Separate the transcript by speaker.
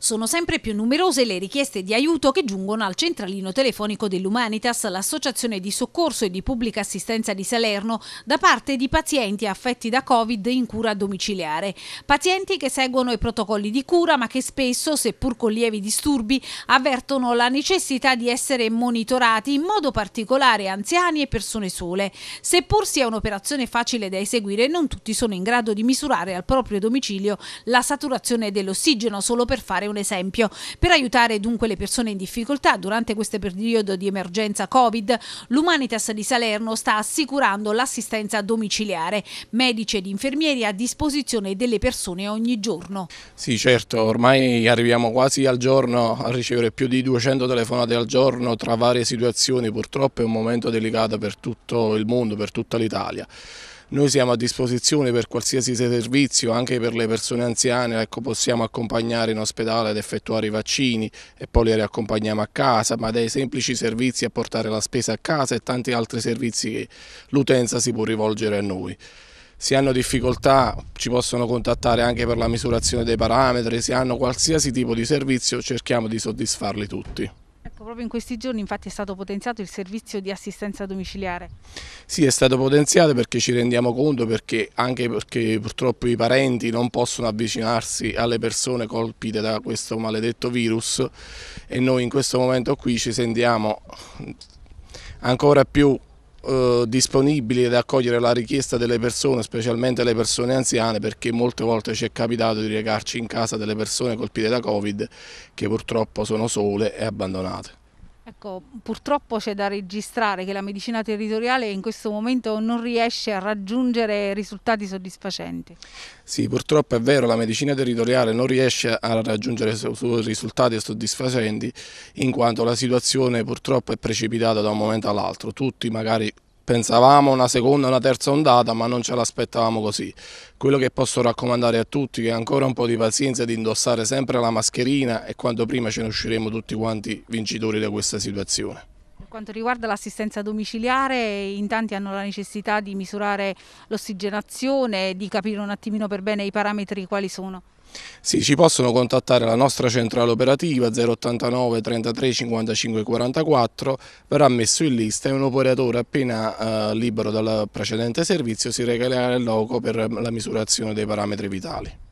Speaker 1: Sono sempre più numerose le richieste di aiuto che giungono al centralino telefonico dell'Umanitas, l'associazione di soccorso e di pubblica assistenza di Salerno, da parte di pazienti affetti da Covid in cura domiciliare. Pazienti che seguono i protocolli di cura ma che spesso, seppur con lievi disturbi, avvertono la necessità di essere monitorati, in modo particolare anziani e persone sole. Seppur sia un'operazione facile da eseguire, non tutti sono in grado di misurare al proprio domicilio la saturazione dell'ossigeno solo per fare un esempio. Per aiutare dunque le persone in difficoltà durante questo periodo di emergenza Covid, l'Umanitas di Salerno sta assicurando l'assistenza domiciliare, medici ed infermieri a disposizione delle persone ogni giorno.
Speaker 2: Sì, certo, ormai arriviamo quasi al giorno a ricevere più di 200 telefonate al giorno tra varie situazioni, purtroppo è un momento delicato per tutto il mondo, per tutta l'Italia. Noi siamo a disposizione per qualsiasi servizio, anche per le persone anziane, ecco, possiamo accompagnare in ospedale ad effettuare i vaccini e poi le riaccompagniamo a casa, ma dai semplici servizi a portare la spesa a casa e tanti altri servizi che l'utenza si può rivolgere a noi se hanno difficoltà ci possono contattare anche per la misurazione dei parametri, se hanno qualsiasi tipo di servizio cerchiamo di soddisfarli tutti.
Speaker 1: Proprio in questi giorni infatti è stato potenziato il servizio di assistenza domiciliare.
Speaker 2: Sì, è stato potenziato perché ci rendiamo conto, perché anche perché purtroppo i parenti non possono avvicinarsi alle persone colpite da questo maledetto virus e noi in questo momento qui ci sentiamo ancora più eh, disponibili ad accogliere la richiesta delle persone, specialmente le persone anziane, perché molte volte ci è capitato di recarci in casa delle persone colpite da Covid che purtroppo sono sole e abbandonate.
Speaker 1: Ecco, purtroppo c'è da registrare che la medicina territoriale in questo momento non riesce a raggiungere risultati soddisfacenti.
Speaker 2: Sì, purtroppo è vero, la medicina territoriale non riesce a raggiungere risultati soddisfacenti in quanto la situazione purtroppo è precipitata da un momento all'altro. Tutti magari pensavamo una seconda, una terza ondata, ma non ce l'aspettavamo così. Quello che posso raccomandare a tutti è ancora un po' di pazienza di indossare sempre la mascherina e quanto prima ce ne usciremo tutti quanti vincitori da questa situazione.
Speaker 1: Per quanto riguarda l'assistenza domiciliare, in tanti hanno la necessità di misurare l'ossigenazione, di capire un attimino per bene i parametri quali sono.
Speaker 2: Sì, ci possono contattare la nostra centrale operativa 089 33 55 44, verrà messo in lista e un operatore appena eh, libero dal precedente servizio si regalerà al loco per la misurazione dei parametri vitali.